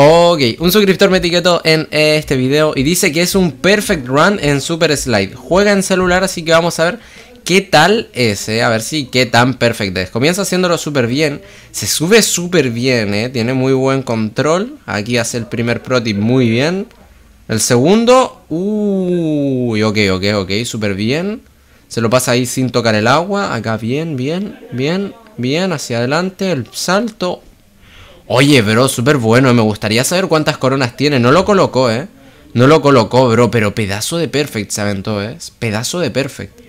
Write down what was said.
Ok, un suscriptor me etiquetó en este video y dice que es un perfect run en Super Slide. Juega en celular, así que vamos a ver qué tal es, eh. a ver si qué tan perfecto es. Comienza haciéndolo súper bien, se sube súper bien, eh. tiene muy buen control. Aquí hace el primer pro muy bien. El segundo, uy, ok, ok, ok, súper bien. Se lo pasa ahí sin tocar el agua, acá bien, bien, bien, bien, hacia adelante, el salto, Oye, bro, súper bueno. Me gustaría saber cuántas coronas tiene. No lo colocó, ¿eh? No lo colocó, bro, pero pedazo de perfect se aventó, ¿eh? Pedazo de perfect.